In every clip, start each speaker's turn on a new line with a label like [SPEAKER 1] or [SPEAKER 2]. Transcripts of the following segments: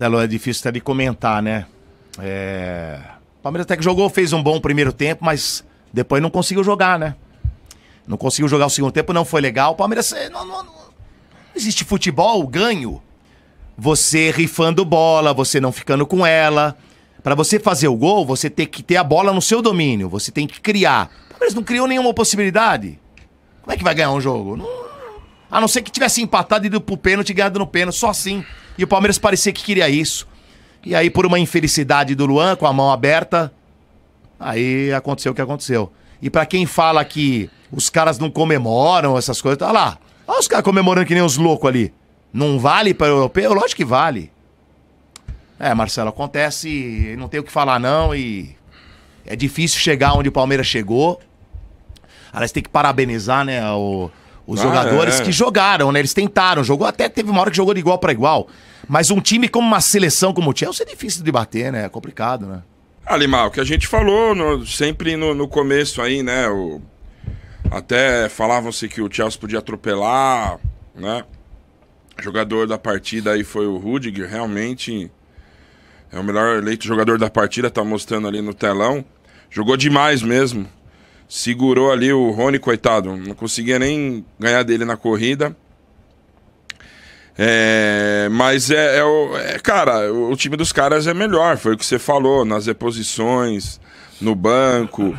[SPEAKER 1] Lelo, é difícil até de comentar, né? É... O Palmeiras até que jogou, fez um bom primeiro tempo, mas depois não conseguiu jogar, né? Não conseguiu jogar o segundo tempo, não foi legal. O Palmeiras. É, não, não, não... Existe futebol, ganho. Você rifando bola, você não ficando com ela. Para você fazer o gol, você tem que ter a bola no seu domínio. Você tem que criar. O Palmeiras não criou nenhuma possibilidade. Como é que vai ganhar um jogo? Não... A não ser que tivesse empatado e ido pro pênalti e ganhado no pênalti, só assim. E o Palmeiras parecia que queria isso. E aí, por uma infelicidade do Luan, com a mão aberta, aí aconteceu o que aconteceu. E para quem fala que os caras não comemoram essas coisas, tá lá. Olha os caras comemorando que nem os loucos ali. Não vale para europeu? Lógico que vale. É, Marcelo, acontece, não tem o que falar não e é difícil chegar onde o Palmeiras chegou. Aliás, tem que parabenizar, né, o os ah, jogadores é. que jogaram, né? Eles tentaram, jogou até teve uma hora que jogou de igual para igual. Mas um time como uma seleção como o Chelsea é difícil de bater, né? É complicado, né?
[SPEAKER 2] Alimar, o que a gente falou no, sempre no, no, começo aí, né? O, até falavam-se que o Chelsea podia atropelar, né? O jogador da partida aí foi o Rudiger, realmente é o melhor eleito jogador da partida, tá mostrando ali no telão. Jogou demais mesmo segurou ali o Rony, coitado. Não conseguia nem ganhar dele na corrida. É, mas é, é, o, é cara, o, o, time dos caras é melhor, foi o que você falou, nas reposições, no banco,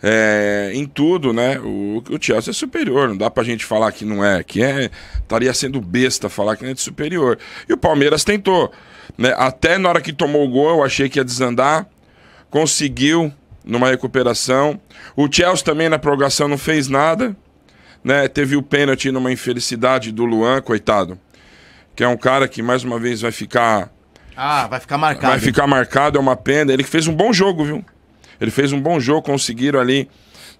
[SPEAKER 2] é, em tudo, né? O, o Chelsea é superior, não dá pra gente falar que não é, que é, estaria sendo besta falar que não é de superior. E o Palmeiras tentou, né? Até na hora que tomou o gol, eu achei que ia desandar, conseguiu, numa recuperação. O Chelsea também na prorrogação não fez nada. Né? Teve o pênalti numa infelicidade do Luan, coitado. Que é um cara que mais uma vez vai ficar. Ah, vai ficar marcado. Vai ficar marcado, é uma pena. Ele fez um bom jogo, viu? Ele fez um bom jogo, conseguiram ali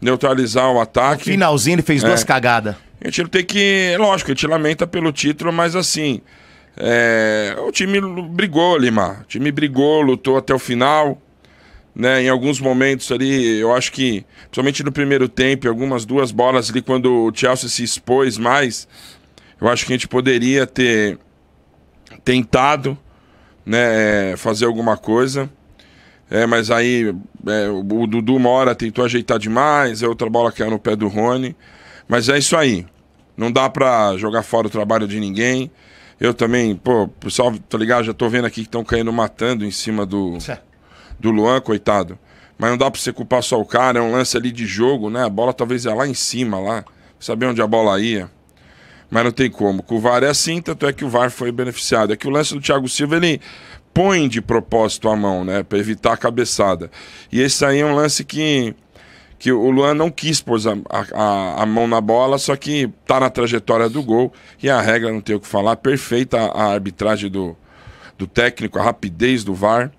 [SPEAKER 2] neutralizar o ataque. No finalzinho ele fez é. duas cagadas. A gente tem que. É lógico, a gente lamenta pelo título, mas assim. É, o time brigou, Lima. O time brigou, lutou até o final. Né, em alguns momentos ali, eu acho que, principalmente no primeiro tempo, algumas duas bolas ali, quando o Chelsea se expôs mais, eu acho que a gente poderia ter tentado né, fazer alguma coisa. É, mas aí é, o Dudu uma hora tentou ajeitar demais, é outra bola caiu no pé do Rony. Mas é isso aí. Não dá pra jogar fora o trabalho de ninguém. Eu também, pô, pessoal, tô tá ligado, já tô vendo aqui que estão caindo matando em cima do do Luan, coitado. Mas não dá pra você culpar só o cara, é um lance ali de jogo, né? A bola talvez ia lá em cima, lá. sabia onde a bola ia. Mas não tem como. Com o VAR é assim, tanto é que o VAR foi beneficiado. É que o lance do Thiago Silva, ele põe de propósito a mão, né? Pra evitar a cabeçada. E esse aí é um lance que que o Luan não quis pôr a, a, a, mão na bola, só que tá na trajetória do gol e a regra não tem o que falar. Perfeita a arbitragem do, do técnico, a rapidez do VAR.